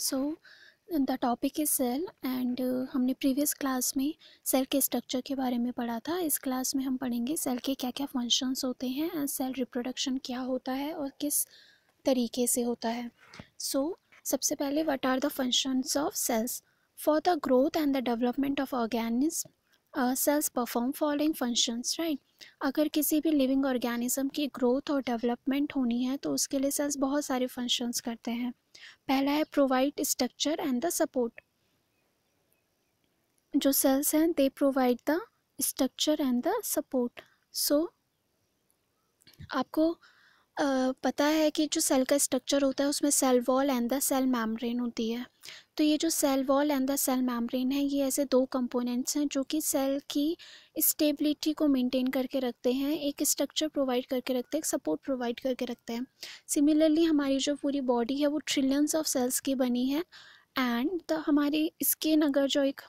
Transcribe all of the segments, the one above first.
So the topic is cell and हमने previous class में cell के स्ट्रक्चर के बारे में पढ़ा था इस क्लास में हम पढ़ेंगे सेल के क्या क्या फंक्शंस होते हैं एंड सेल रिप्रोडक्शन क्या होता है और किस तरीके से होता है सो so, सबसे पहले what are the functions of cells for the growth and the development of organism cells perform following functions right अगर किसी भी लिविंग ऑर्गेनिज्म की ग्रोथ और डेवलपमेंट होनी है तो उसके लिए सेल्स बहुत सारे फंक्शंस करते हैं पहला है provide structure and the support जो सेल्स हैं they provide the structure and the support so आपको पता है कि जो सेल का स्ट्रक्चर होता है उसमें cell wall and the cell membrane होती है तो ये जो cell wall and the cell membrane है ये ऐसे दो कंपोनेंट्स हैं जो कि सेल की स्टेबिलिटी को मेंटेन करके रखते हैं एक स्ट्रक्चर प्रोवाइड करके रखते हैं एक सपोर्ट प्रोवाइड करके रखते हैं सिमिलरली हमारी जो पूरी बॉडी है वो ट्रिलियंस ऑफ सेल्स की बनी है एंड द हमारी स्किन अगर जो एक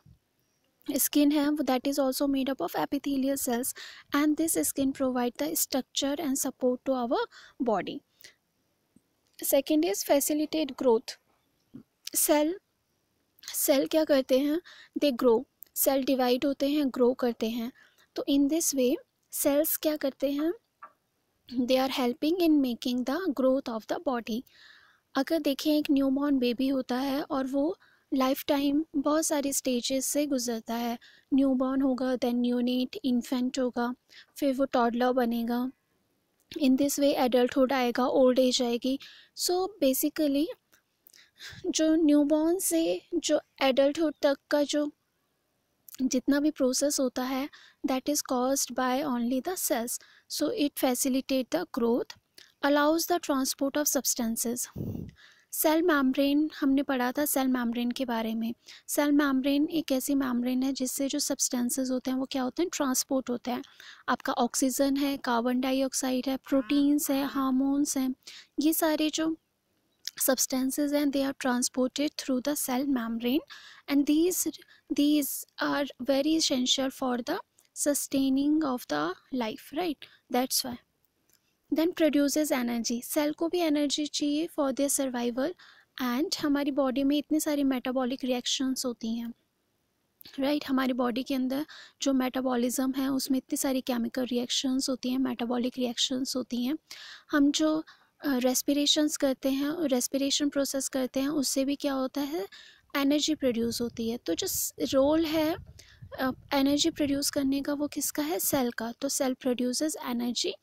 स्किन है वो that is also made up of epithelial cells and this skin provide the structure and support to our body second is facilitated growth cell cell क्या करते हैं दे ग्रो सेल डिवाइड होते हैं ग्रो करते हैं तो इन दिस वे सेल्स क्या करते हैं they are helping in making the growth of the body अगर देखें एक न्यूमॉर्न बेबी होता है और वो लाइफ टाइम बहुत सारे स्टेजेस से गुजरता है न्यू बॉर्न होगा दैन न्यूनेट इन्फेंट होगा फिर वो टॉडलर बनेगा इन दिस वे एडल्टहुड आएगा ओल्ड एज आएगी सो so, बेसिकली जो न्यू बॉर्न से जो एडल्टहुड तक का जो जितना भी प्रोसेस होता है that is caused by only the cells so it facilitate the growth allows the transport of substances cell membrane हमने पढ़ा था सेल मैम्ब्रेन के बारे में सेल मैम्ब्रेन एक ऐसी मैम्ब्रेन है जिससे जो सब्सटेंसेस होते हैं वो क्या होते हैं ट्रांसपोर्ट होते हैं आपका ऑक्सीजन है कार्बन डाइऑक्साइड है प्रोटीन्स है हार्मोन्स हैं ये सारे जो सब्सटेंसेज हैं they are transported through the cell membrane and these these are very essential for the sustaining of the life right that's why then produces energy cell को भी energy चाहिए फॉर देयर सर्वाइवल एंड हमारी body में इतनी सारी metabolic reactions होती हैं right right, हमारी बॉडी के अंदर जो मेटाबॉलिज्म है उसमें इतनी सारी केमिकल रिएक्शंस होती हैं मेटाबॉलिक रिएक्शंस होती हैं हम जो रेस्पिरेशंस uh, करते हैं रेस्पिरेशन प्रोसेस करते हैं उससे भी क्या होता है एनर्जी प्रोड्यूस होती है तो जो रोल है एनर्जी uh, प्रोड्यूस करने का वो किसका है सेल का तो सेल प्रोड्यूसेस एनर्जी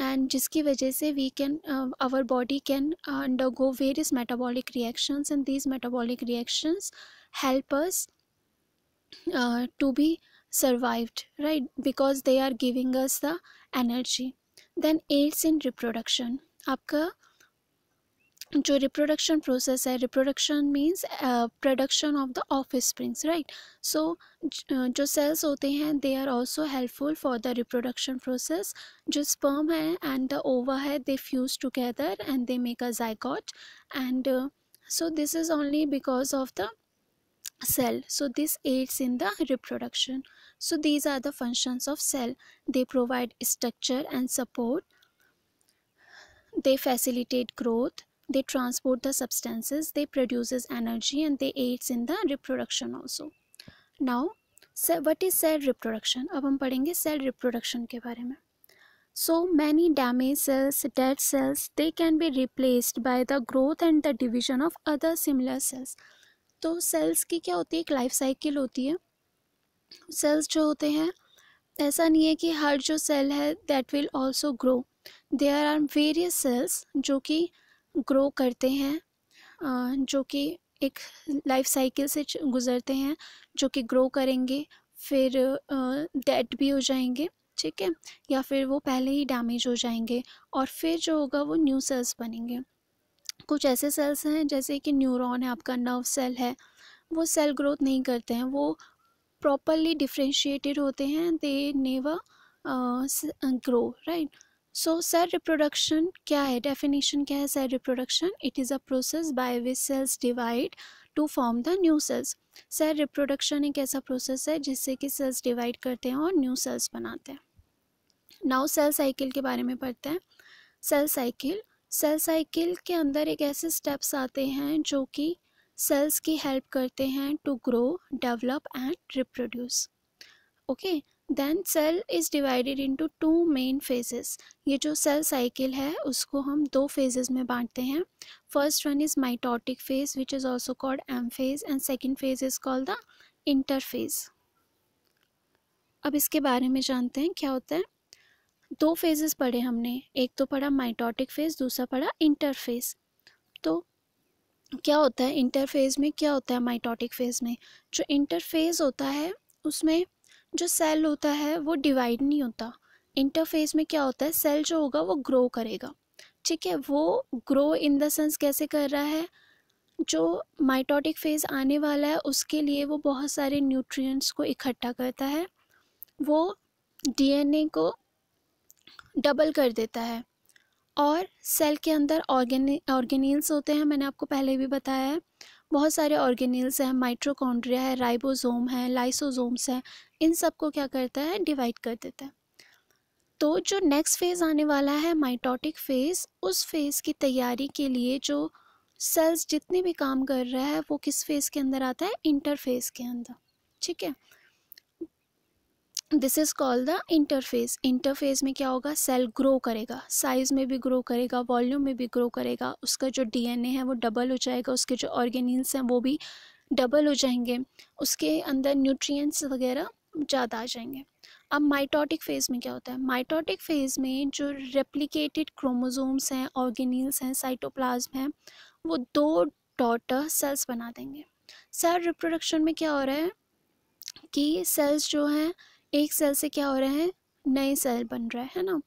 एंड जिसकी वजह से we can our body can undergo various metabolic reactions and these metabolic reactions helpers to be survived right because they are giving us the energy then aids in reproduction आपका जो reproduction process है eh, reproduction means uh, production of the offsprings right so uh, जो cells होते हैं they are also helpful for the reproduction process जो sperm है and the ova है they fuse together and they make a zygote and uh, so this is only because of the cell so this aids in the reproduction so these are the functions of cell they provide structure and support they facilitate growth they transport the substances they produces energy and they aids in the reproduction also now what is cell reproduction ab hum padhenge cell reproduction ke bare mein so many damaged cells dead cells they can be replaced by the growth and the division of other similar cells to cells ki kya hoti hai ek life cycle hoti hai cells jo hote hain aisa nahi hai ki har jo cell hai that will also grow there are various cells jo ki grow करते हैं जो कि एक life cycle से गुज़रते हैं जो कि ग्रो करेंगे फिर डेड भी हो जाएंगे ठीक है या फिर वो पहले ही डैमेज हो जाएंगे और फिर जो होगा वो न्यू सेल्स बनेंगे कुछ ऐसे सेल्स हैं जैसे कि न्यूरॉन है आपका नर्व सेल है वो सेल ग्रोथ नहीं करते हैं वो प्रॉपरली डिफ्रेंशिएटेड होते हैं they never grow right so cell reproduction क्या है डेफिनेशन क्या है cell reproduction it is a process by which cells divide to form the new cells cell reproduction एक ऐसा प्रोसेस है जिससे कि सेल्स डिवाइड करते हैं और न्यू सेल्स बनाते हैं नाउ सेल साइकिल के बारे में पढ़ते हैं सेल साइकिल सेल साइकिल के अंदर एक ऐसे स्टेप्स आते हैं जो कि सेल्स की हेल्प करते हैं to grow develop and reproduce okay then cell is divided into two main phases ये जो सेल साइकिल है उसको हम दो फेजेस में बांटते हैं first one is mitotic phase which is also called M phase and second phase is called the interphase अब इसके बारे में जानते हैं क्या होता है दो फेजेस पढ़े हमने एक तो पढ़ा माइटोटिक फेज दूसरा पढ़ा इंटरफेज तो क्या होता है इंटरफेज में क्या होता है माइटोटिक फेज में जो इंटरफेज होता है उसमें जो सेल होता है वो डिवाइड नहीं होता इंटरफेस में क्या होता है सेल जो होगा वो ग्रो करेगा ठीक है वो ग्रो इन द सेंस कैसे कर रहा है जो माइटोटिक फेज़ आने वाला है उसके लिए वो बहुत सारे न्यूट्रिएंट्स को इकट्ठा करता है वो डीएनए को डबल कर देता है और सेल के अंदर ऑर्गेनि ऑर्गेनिल्स होते हैं मैंने आपको पहले भी बताया है बहुत सारे ऑर्गेनिल्स हैं माइट्रोकॉन्ड्रिया है राइबोसोम है लाइसोसोम्स हैं इन सब को क्या करता है डिवाइड कर देता है तो जो नेक्स्ट फेज़ आने वाला है माइटोटिक फेज़ उस फेज़ की तैयारी के लिए जो सेल्स जितने भी काम कर रहा है वो किस फेज़ के अंदर आता है इंटरफेज़ के अंदर ठीक है this is called the interphase interphase में क्या होगा सेल ग्रो करेगा साइज़ में भी ग्रो करेगा वॉल्यूम में भी ग्रो करेगा उसका जो डीएनए है वो डबल हो जाएगा उसके जो ऑर्गेनिन्स हैं वो भी डबल हो जाएंगे उसके अंदर न्यूट्रिएंट्स वगैरह ज़्यादा आ जाएंगे अब माइटोटिक फेज़ में क्या होता है माइटोटिक फेज़ में जो रेप्लिकेटेड क्रोमोजोम्स हैं ऑर्गेनिल्स हैं साइटोप्लाज्म हैं वो दो डॉटर सेल्स बना देंगे सेल रिप्रोडक्शन में क्या हो रहा है कि सेल्स जो हैं एक सेल से क्या हो रहे हैं नए सेल बन रहा है ना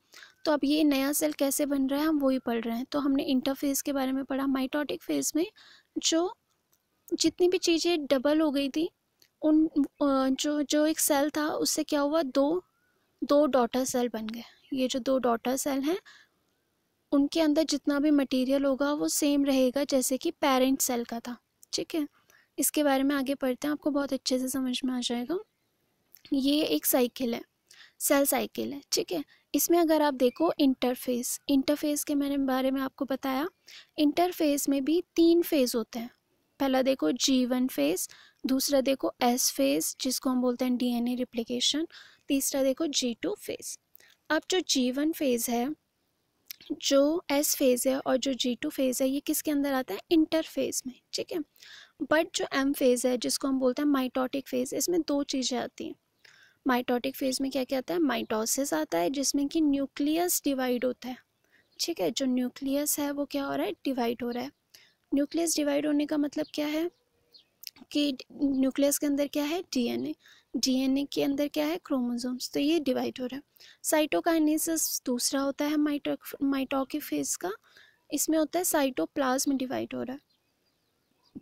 तो अब ये नया सेल कैसे बन रहा है हम वही पढ़ रहे हैं तो हमने इंटरफेस के बारे में पढ़ा माइटोटिक फेज में जो जितनी भी चीज़ें डबल हो गई थी उन जो जो एक सेल था उससे क्या हुआ दो दो डॉटर सेल बन गए ये जो दो डॉटर सेल हैं उनके अंदर जितना भी मटेरियल होगा वो सेम रहेगा जैसे कि पेरेंट सेल का था ठीक है इसके बारे में आगे पढ़ते हैं आपको बहुत अच्छे से समझ में आ जाएगा ये एक साइकिल है सेल साइकिल है ठीक है इसमें अगर आप देखो इंटरफेस इंटरफेस के मैंने बारे में आपको बताया इंटरफेस में भी तीन फेज़ होते हैं पहला देखो जी वन फेज़ दूसरा देखो एस फेज़ जिसको हम बोलते हैं डीएनए रिप्लिकेशन तीसरा देखो जी टू फेज़ अब जो जी वन फेज़ है जो एस फेज़ है और जो जी टू फेज़ है ये किसके अंदर आता है इंटरफेज़ में ठीक है बट जो एम फेज़ है जिसको हम बोलते हैं माइटोटिक फेज़ इसमें दो चीज़ें आती हैं माइटोटिक फेज में क्या क्या आता है माइटोसिस आता है जिसमें कि न्यूक्लियस डिवाइड होता है ठीक है जो न्यूक्लियस है वो क्या हो रहा है डिवाइड हो रहा है न्यूक्लियस डिवाइड होने का मतलब क्या है कि न्यूक्लियस के अंदर क्या है डीएनए डीएनए के अंदर क्या है क्रोमोसोम्स तो ये डिवाइड हो रहा है साइटोकाइनेसिस दूसरा होता है माइटो माइटोकी फेज का इसमें होता है साइटोप्लाज्म डिवाइड हो रहा है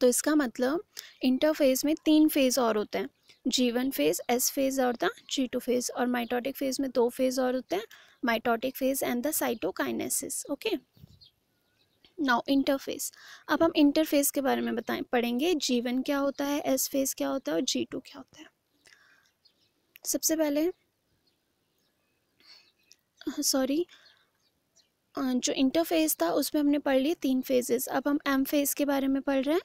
तो इसका मतलब इंटरफेज में तीन फेज और होते हैं G one phase S phase और द जी टू फेज़ और माइटोटिक फेज़ में दो फेज़ और होते हैं mitotic phase and the cytokinesis okay now interphase अब हम इंटरफेस के बारे में बताएं पढ़ेंगे जी वन क्या होता है एस फेज़ क्या होता है और जी टू क्या होता है सबसे पहले सॉरी जो इंटरफेस था उसमें हमने पढ़ लिए तीन फेजेस अब हम एम फेज़ के बारे में पढ़ रहे हैं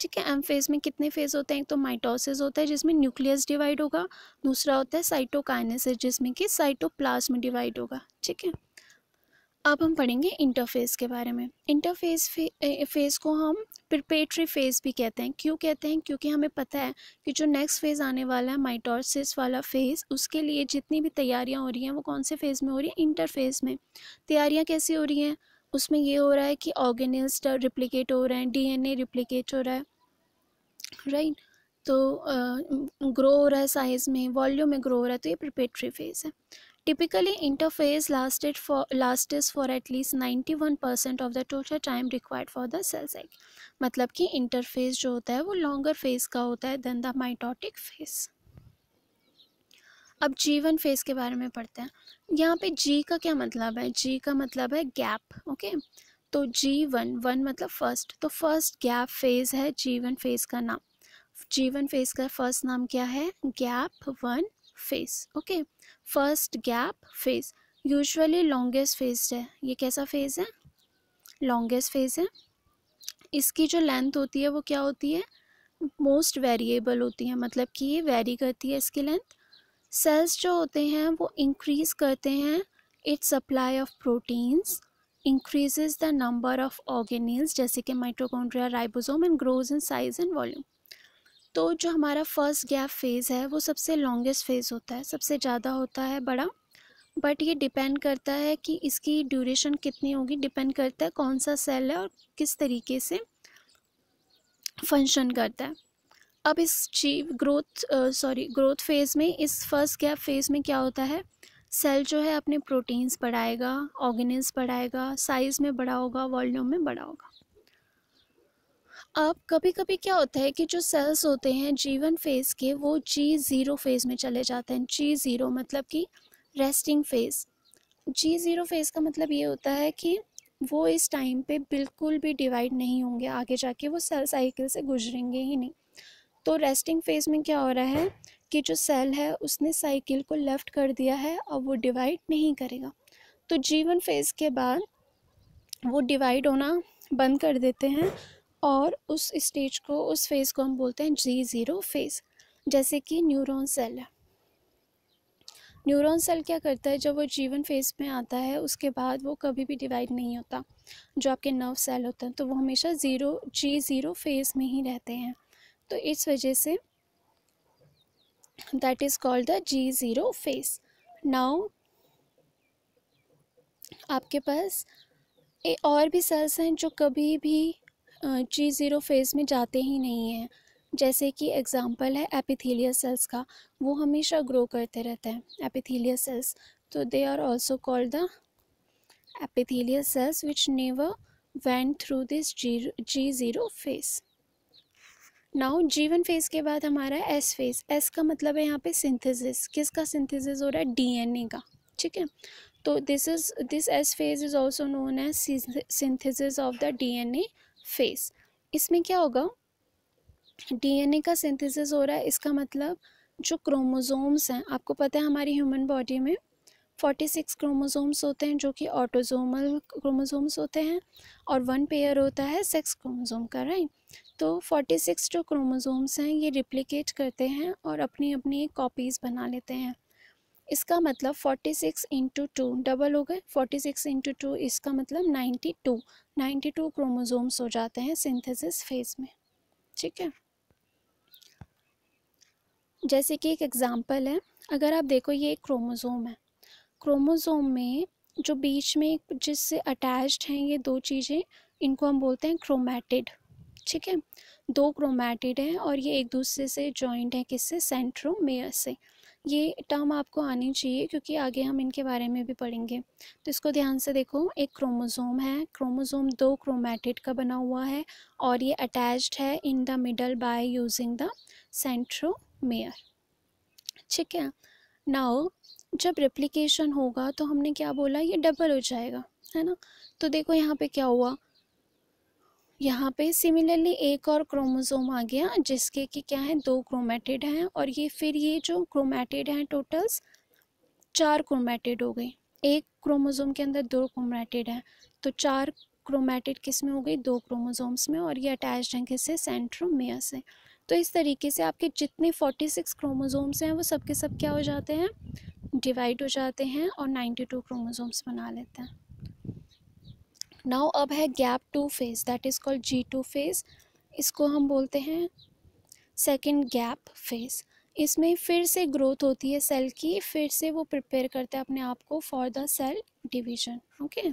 ठीक है एम फेज में कितने फेज होते हैं एक तो माइटोसिस होता है जिसमें न्यूक्लियस डिवाइड होगा दूसरा होता है साइटोकाइनेसिस जिसमें कि साइटोप्लाज्म डिवाइड होगा ठीक है अब हम पढ़ेंगे इंटरफेस के बारे में इंटरफेस फे, फेज़ को हम प्रिपेटरी फेज़ भी कहते हैं क्यों कहते हैं क्योंकि हमें पता है कि जो नेक्स्ट फेज़ आने वाला है माइटोसिस वाला फ़ेज़ उसके लिए जितनी भी तैयारियां हो रही हैं वो कौन से फ़ेज़ में हो रही हैं इंटरफेज़ में तैयारियां कैसी हो रही हैं उसमें ये हो रहा है कि ऑर्गेनिल्स रिप्लिकेट हो रहे हैं डीएनए रिप्लिकेट हो रहा है राइट right? तो ग्रो हो रहा है साइज़ तो, में वॉल्यूम में ग्रो हो रहा है तो ये प्रिपेटरी फेज़ है lasted for last is for at least ninety one percent of the total time required for the cell cycle मतलब कि इंटरफेज जो होता है वो लॉन्गर फेज का होता है देन द माइटोटिक फेज़ अब जीवन फेज़ के बारे में पढ़ते हैं यहाँ पे जी का क्या मतलब है जी का मतलब है गैप ओके तो जी वन वन मतलब फर्स्ट तो फर्स्ट गैप फेज़ है जीवन फेज़ का नाम जीवन फेज़ का फर्स्ट नाम क्या है gap one phase okay first gap phase usually longest phase है ये कैसा फेज़ है लॉन्गेस्ट फेज़ है इसकी जो लेंथ होती है वो क्या होती है मोस्ट वेरिएबल होती है मतलब कि ये वेरी करती है इसकी लेंथ सेल्स जो होते हैं वो इंक्रीज़ करते हैं its supply of proteins increases the number of organelles जैसे कि mitochondria ribosome and grows in size and volume तो जो हमारा फर्स्ट गैप फेज़ है वो सबसे लॉन्गेस्ट फेज़ होता है सबसे ज़्यादा होता है बड़ा बट ये डिपेंड करता है कि इसकी ड्यूरेशन कितनी होगी डिपेंड करता है कौन सा सेल है और किस तरीके से फंक्शन करता है अब इस जीव ग्रोथ सॉरी ग्रोथ फेज़ में इस फर्स्ट गैप फेज़ में क्या होता है सेल जो है अपने प्रोटीन्स बढ़ाएगा ऑर्गेनिज बढ़ाएगा साइज़ में बड़ा होगा वॉल्यूम में बड़ा होगा अब कभी कभी क्या होता है कि जो सेल्स होते हैं जीवन फेज़ के वो जी ज़ीरो फेज़ में चले जाते हैं जी ज़ीरो मतलब कि resting phase G zero phase का मतलब ये होता है कि वो इस टाइम पे बिल्कुल भी डिवाइड नहीं होंगे आगे जाके वो सेल साइकिल से गुजरेंगे ही नहीं तो रेस्टिंग फेज़ में क्या हो रहा है कि जो सेल है उसने साइकिल को लेफ़्ट कर दिया है और वो डिवाइड नहीं करेगा तो जीवन फेज़ के बाद वो डिवाइड होना बंद कर देते हैं और उस स्टेज को उस फेज़ को हम बोलते हैं जी ज़ीरो फेज़ जैसे कि न्यूरॉन सेल है न्यूरॉन सेल क्या करता है जब वो जीवन फेज में आता है उसके बाद वो कभी भी डिवाइड नहीं होता जो आपके नर्व सेल होते हैं तो वो हमेशा ज़ीरो जी ज़ीरो फेज़ में ही रहते हैं तो इस वजह से is called the G zero phase now आपके पास ए और भी सेल्स हैं जो कभी भी जी ज़ीरो फेज़ में जाते ही नहीं हैं जैसे कि एग्ज़ाम्पल है एपिथेलिया सेल्स का वो हमेशा ग्रो करते रहते हैं एपिथेलिया सेल्स तो they are also called the epithelia cells which never went through this G G zero phase now G one phase के बाद हमारा एस फेज एस का मतलब है यहाँ पे सिंथेसिस किसका सिंथेसिस हो रहा है डीएनए का ठीक है तो this is this S phase is also known as synthesis of the DNA phase इसमें क्या होगा डीएनए का सिंथेसिस हो रहा है इसका मतलब जो क्रोमोजोम्स हैं आपको पता है हमारी ह्यूमन बॉडी में फोर्टी सिक्स क्रोमोजोम्स होते हैं जो कि ऑटोजोमल क्रोमोजोम्स होते हैं और वन पेयर होता है सेक्स क्रोमोजोम का राइट तो 46 जो क्रोमोसोम्स हैं ये रिप्लिकेट करते हैं और अपनी अपनी कॉपीज़ बना लेते हैं इसका मतलब 46 सिक्स इंटू टू डबल हो गए 46 सिक्स इंटू टू इसका मतलब 92 92 क्रोमोसोम्स हो जाते हैं सिंथेसिस फेज़ में ठीक है जैसे कि एक एग्ज़ाम्पल है अगर आप देखो ये एक क्रोमोज़ोम है क्रोमोज़ोम में जो बीच में जिससे अटैच्ड हैं ये दो चीज़ें इनको हम बोलते हैं क्रोमेटिड ठीक है दो क्रोमैटिड हैं और ये एक दूसरे से जॉइंट है किससे सेंट्रोमेयर से ये टर्म आपको आनी चाहिए क्योंकि आगे हम इनके बारे में भी पढ़ेंगे तो इसको ध्यान से देखो एक क्रोमोसोम है क्रोमोसोम दो क्रोमैटिड का बना हुआ है और ये अटैच्ड है in the middle by using the centromere ठीक है नाउ जब रेप्लिकेशन होगा तो हमने क्या बोला ये डबल हो जाएगा है ना तो देखो यहाँ पे क्या हुआ यहाँ पे सिमिलरली एक और क्रोमोसोम आ गया जिसके कि क्या है दो क्रोमेटेड हैं और ये फिर ये जो क्रोमेटेड हैं टोटल्स चार क्रोमेटेड हो गए एक क्रोमोसोम के अंदर दो क्रोमेटेड हैं तो चार क्रोमेटेड किस में हो गई दो क्रोमोसोम्स में और ये अटैच हैं किससे सेंट्रोमेयर से तो इस तरीके से आपके जितने फोर्टी सिक्स क्रोमोजोम्स हैं वो सब के सब क्या हो जाते हैं डिवाइड हो जाते हैं और टू क्रोमोजोम्स बना लेते हैं नाउ अब है gap two phase that is called G two phase इसको हम बोलते हैं सेकेंड गैप फेज़ इसमें फिर से ग्रोथ होती है सेल की फिर से वो प्रिपेयर करते हैं अपने आप को for the cell division okay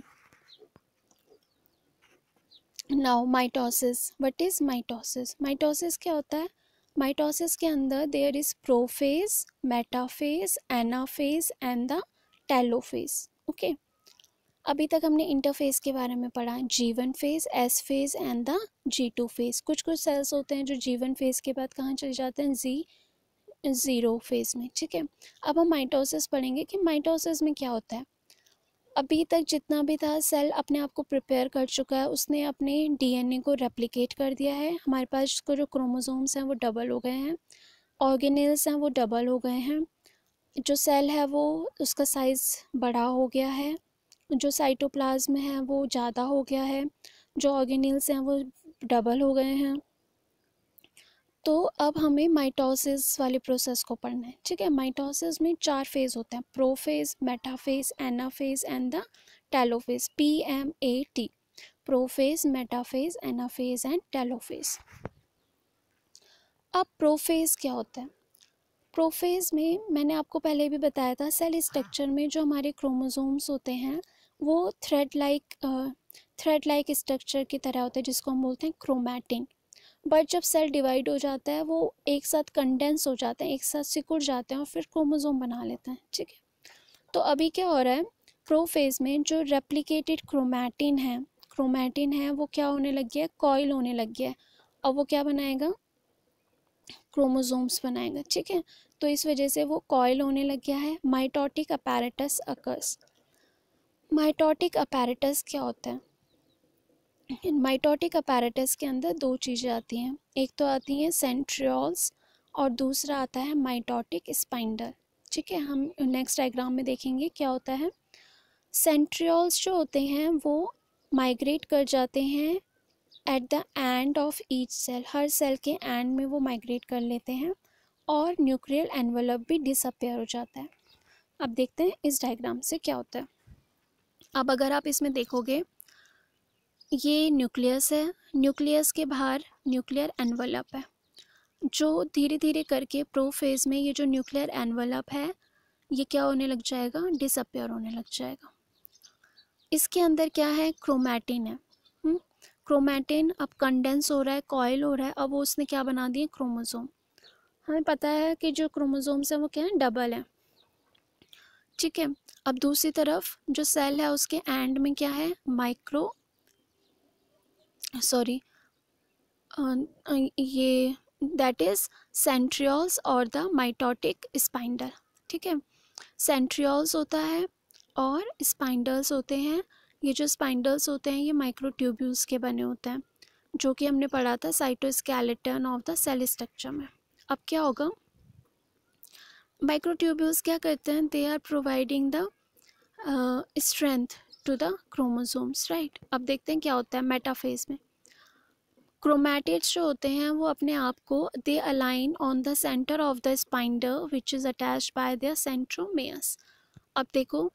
now mitosis what is mitosis mitosis क्या होता है माइटोसिस के अंदर there is prophase metaphase anaphase and the telophase okay okay? अभी तक हमने इंटरफेस के बारे में पढ़ा G one phase S phase and the G two phase कुछ कुछ सेल्स होते हैं जो जी वन फेज के बाद कहाँ चले जाते हैं जी ज़ीरो फेज़ में ठीक है अब हम माइटोसिस पढ़ेंगे कि माइटोसिस में क्या होता है अभी तक जितना भी था सेल अपने आप को प्रिपेयर कर चुका है उसने अपने डीएनए को रेप्लिकेट कर दिया है हमारे पास को जो क्रोमोसोम्स हैं वो डबल हो गए हैं ऑर्गेनल्स हैं वो डबल हो गए हैं जो सेल है वो उसका साइज़ बड़ा हो गया है जो साइटोप्लाज्म है वो ज़्यादा हो गया है जो ऑर्गेनिल्स हैं वो डबल हो गए हैं तो अब हमें माइटोसिस वाले प्रोसेस को पढ़ना है ठीक है माइटोसिस में चार फेज़ होते हैं prophase metaphase anaphase and the telophase P M A T prophase metaphase anaphase and telophase अब प्रोफेज क्या होता है प्रोफेज में मैंने आपको पहले भी बताया था सेल स्ट्रक्चर में जो हमारे क्रोमोसोम्स होते हैं वो thread like thread like structure की तरह होते हैं जिसको हम बोलते हैं क्रोमैटिन बट जब सेल डिवाइड हो जाता है वो एक साथ कंडेंस हो जाते हैं एक साथ सिकुड़ जाते हैं और फिर क्रोमोजोम बना लेते हैं ठीक है तो अभी क्या हो रहा है प्रोफेज में जो रेप्लिकेटेड क्रोमैटिन है क्रोमैटिन है वो क्या होने लग गया है कॉयल होने लग गया है अब वो क्या बनाएगा क्रोमोजोम्स बनाएगा ठीक है तो इस वजह से वो कॉयल होने लग गया है mitotic apparatus occurs mitotic apparatus क्या होता है माइटोटिक अपैरेटस के अंदर दो चीज़ें आती हैं एक तो आती हैं सेंट्रियोल्स और दूसरा आता है माइटोटिक स्पाइंडल ठीक है हम नेक्स्ट डायग्राम में देखेंगे क्या होता है सेंट्रियोल्स जो होते हैं वो माइग्रेट कर जाते हैं at the end of each cell हर सेल के एंड में वो माइग्रेट कर लेते हैं और न्यूक्लियर एनवलप भी डिसअपेयर हो जाता है अब देखते हैं इस डायग्राम से क्या होता है अब अगर आप इसमें देखोगे ये न्यूक्लियस है न्यूक्लियस के बाहर न्यूक्लियर एनवलप है जो धीरे धीरे करके प्रोफेज में ये जो न्यूक्लियर एनवलप है ये क्या होने लग जाएगा डिसअपेयर होने लग जाएगा इसके अंदर क्या है क्रोमैटिन है हम्म? क्रोमैटिन अब कंडेंस हो रहा है कॉयल हो रहा है अब वो उसने क्या बना दिए क्रोमोज़ोम हमें पता है कि जो क्रोमोज़ोम्स हैं वो क्या है डबल है ठीक है अब दूसरी तरफ जो सेल है उसके एंड में क्या है माइक्रो सॉरी ये दैट इज सेंट्रियोल्स और द माइटोटिक स्पाइंडल ठीक है सेंट्रियोल्स होता है और स्पाइंडल्स होते हैं ये जो स्पाइंडल्स होते हैं ये माइक्रोट्यूब्यूल्स के बने होते हैं जो कि हमने पढ़ा था cytoskeleton of the cell structure में अब क्या होगा माइक्रोट्यूब्यूल्स क्या करते हैं they are providing the strength to the chromosomes right अब देखते हैं क्या होता है मेटाफेज में क्रोमैटिड्स जो होते हैं वो अपने आप को they align on the centre of the spindle which is attach by the centromeres अब देखो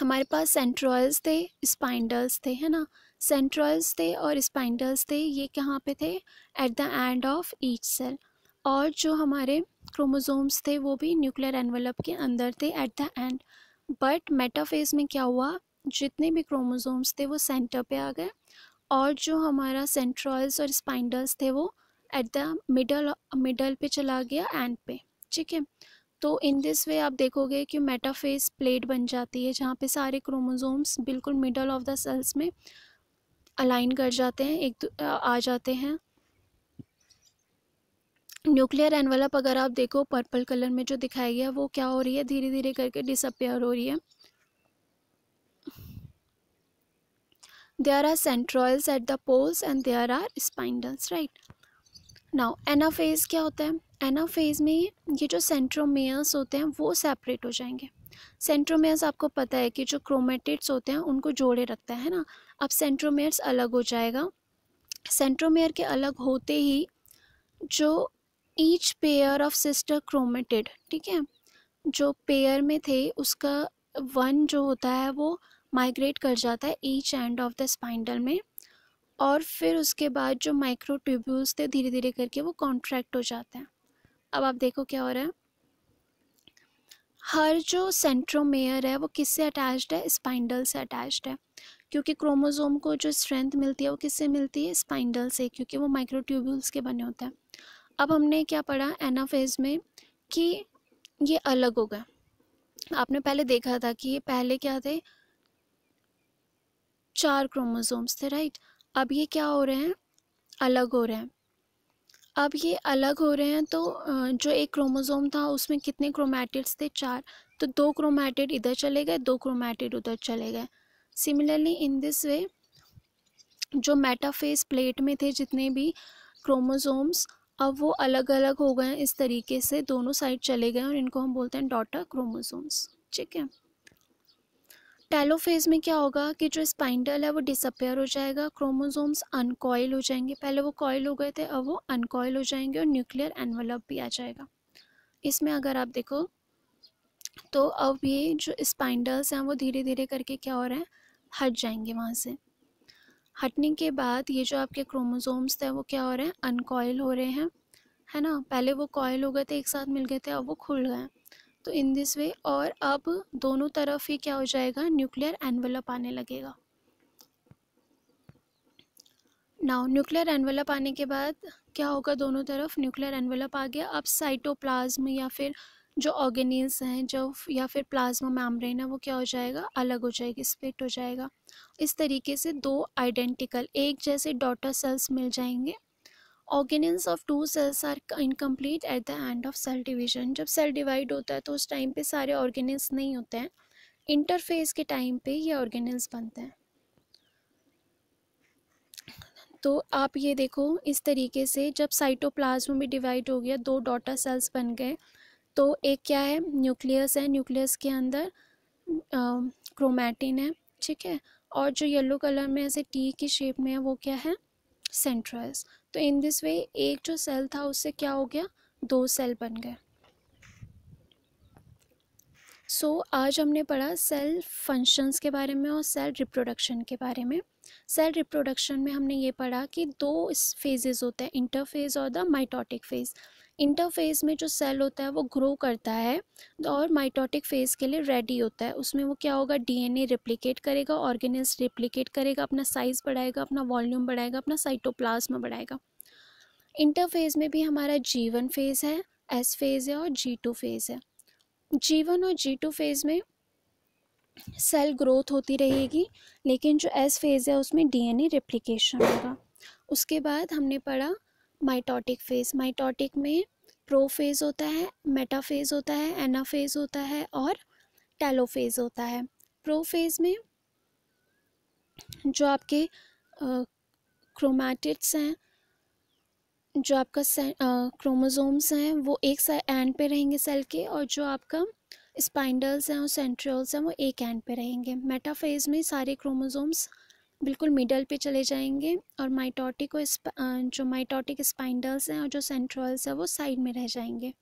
हमारे पास सेंट्रोल्स थे स्पाइंडल्स थे है ना सेंट्रोल्स थे और स्पाइंडल्स थे ये कहाँ पे थे at the end of each cell और जो हमारे क्रोमोसोम्स थे वो भी न्यूक्लियर एनवेलप के अंदर थे at the end but metaphase में क्या हुआ जितने भी क्रोमोसोम्स थे वो सेंटर पे आ गए और जो हमारा सेंट्रल्स और स्पाइंडल्स थे वो एट द मिडल मिडल पे चला गया एंड पे ठीक है तो इन दिस वे आप देखोगे कि मेटाफेज प्लेट बन जाती है जहाँ पे सारे क्रोमोसोम्स बिल्कुल मिडल ऑफ द सेल्स में अलाइन कर जाते हैं एक आ जाते हैं न्यूक्लियर एनवलप अगर आप देखो पर्पल कलर में जो दिखाया गया वो क्या हो रही है धीरे धीरे करके डिसअपेयर हो रही है there are centroids at the poles and there are spindles right now anaphase क्या होता है एनाफेज में ये जो सेंट्रोमेयर्स होते हैं वो सेपरेट हो जाएंगे सेंट्रोमेयर्स आपको पता है कि जो क्रोमेटिड्स होते हैं उनको जोड़े रखता है ना अब सेंट्रोमेयर्स अलग हो जाएगा सेंट्रोमेयर के अलग होते ही जो each pair of sister chromatid ठीक है जो पेयर में थे उसका वन जो होता है वो माइग्रेट कर जाता है each end of the spindle में और फिर उसके बाद जो माइक्रोट्यूब्यूल्स थे धीरे धीरे करके वो कॉन्ट्रैक्ट हो जाते हैं अब आप देखो क्या हो रहा है हर जो सेंट्रोमेयर है वो किससे अटैच्ड है स्पाइंडल से अटैच्ड है क्योंकि क्रोमोसोम को जो स्ट्रेंथ मिलती है वो किससे मिलती है स्पाइंडल से क्योंकि वो माइक्रोट्यूब्यूल्स के बने होते हैं अब हमने क्या पढ़ा एनाफेज में कि ये अलग हो गया आपने पहले देखा था कि ये पहले क्या थे चार क्रोमोसोम्स थे राइट अब ये क्या हो रहे हैं अलग हो रहे हैं अब ये अलग हो रहे हैं तो जो एक क्रोमोसोम था उसमें कितने क्रोमैटिड्स थे चार तो दो क्रोमैटिड इधर चले गए दो क्रोमैटिड उधर चले गए सिमिलरली इन दिस वे जो मेटाफेस प्लेट में थे जितने भी क्रोमोसोम्स अब वो अलग अलग हो गए हैं इस तरीके से दोनों साइड चले गए और इनको हम बोलते हैं डॉटर क्रोमोसोम्स ठीक है टेलोफेज में क्या होगा कि जो स्पाइंडल है वो डिसअपेयर हो जाएगा क्रोमोसोम्स अनकॉयल हो जाएंगे पहले वो कॉयल हो गए थे अब वो अनकॉयल हो जाएंगे और न्यूक्लियर एनवलप भी आ जाएगा इसमें अगर आप देखो तो अब ये जो स्पाइंडल्स हैं वो धीरे धीरे करके क्या हो रहा है हट जाएंगे वहाँ से हटने के बाद ये जो आपके क्रोमोसोम्स थे वो क्या हो रहे हैं अनकॉयल हो रहे हैं है ना पहले वो कॉयल हो गए थे एक साथ मिल गए थे अब वो खुल गए तो इन दिस वे और अब दोनों तरफ ही क्या हो जाएगा न्यूक्लियर एनवेलप आने लगेगा नाउ न्यूक्लियर एनवेलप आने के बाद क्या होगा दोनों तरफ न्यूक्लियर एनवेलप आ गया अब साइटोप्लाज्म या फिर जो ऑर्गेनिल्स हैं जो या फिर प्लाज्मा मैमब्रेन है वो क्या हो जाएगा अलग हो जाएगी स्प्लिट हो जाएगा इस तरीके से दो आइडेंटिकल एक जैसे डॉटर सेल्स मिल जाएंगे organelles of two cells are incomplete at the end of cell division जब सेल डिवाइड होता है तो उस टाइम पे सारे ऑर्गेनिल्स नहीं होते हैं इंटरफेस के टाइम पे ये ऑर्गेनिल्स बनते हैं तो आप ये देखो इस तरीके से जब साइटोप्लाज्म में डिवाइड हो गया दो डॉटर सेल्स बन गए तो एक क्या है न्यूक्लियस है न्यूक्लियस के अंदर क्रोमैटिन है ठीक है और जो येलो कलर में ऐसे टी की शेप में है वो क्या है सेंट्रस तो इन दिस वे एक जो सेल था उससे क्या हो गया दो सेल बन गए सो so, आज हमने पढ़ा सेल फंक्शंस के बारे में और सेल रिप्रोडक्शन के बारे में सेल रिप्रोडक्शन में हमने ये पढ़ा कि दो फेजेस होते हैं इंटरफेज और द माइटोटिक फेज़ इंटरफेज में जो सेल होता है वो ग्रो करता है और माइटोटिक फेज के लिए रेडी होता है उसमें वो क्या होगा डीएनए रिप्लिकेट करेगा ऑर्गेनिज रिप्लिकेट करेगा अपना साइज़ बढ़ाएगा अपना वॉल्यूम बढ़ाएगा अपना साइटोप्लाज्मा बढ़ाएगा इंटरफेज में भी हमारा जीवन फेज़ है एस फेज़ है और जी टू फेज़ है जीवन और जी टू फेज़ में सेल ग्रोथ होती रहेगी लेकिन जो एस फेज़ है उसमें डीएनए रेप्लिकेशन होगा उसके बाद हमने पढ़ा माइटोटिक फेज़ माइटोटिक में प्रोफेज होता है मेटाफेज होता है एनाफेज होता है और टेलोफेज होता है प्रोफेज में जो आपके क्रोमैटिड्स हैं जो आपका क्रोमोसोम्स हैं वो एक एंड पे रहेंगे सेल के और जो आपका स्पाइंडल्स हैं और सेंट्रल्स हैं वो एक एंड पे रहेंगे मेटाफेज में सारे क्रोमोसोम्स बिल्कुल मिडल पे चले जाएंगे और माइटोटिक और जो माइटोटिक स्पाइंडल्स हैं और जो सेंट्रल्स हैं वो साइड में रह जाएंगे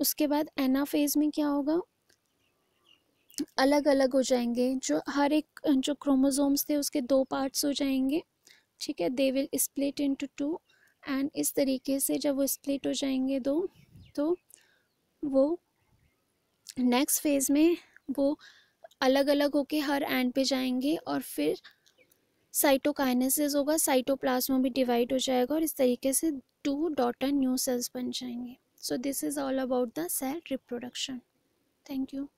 उसके बाद एना फेज में क्या होगा अलग अलग हो जाएंगे जो हर एक जो क्रोमोसोम्स थे उसके दो पार्ट्स हो जाएंगे ठीक है they will split into two and इस तरीके से जब वो स्प्लिट हो जाएंगे दो तो वो नेक्स्ट फेज़ में वो अलग अलग होके हर एंड पे जाएंगे और फिर साइटोकाइनेसिस होगा साइटोप्लाज्मा भी डिवाइड हो जाएगा और इस तरीके से टू डॉटर न्यू सेल्स बन जाएंगे so this is all about the cell reproduction thank you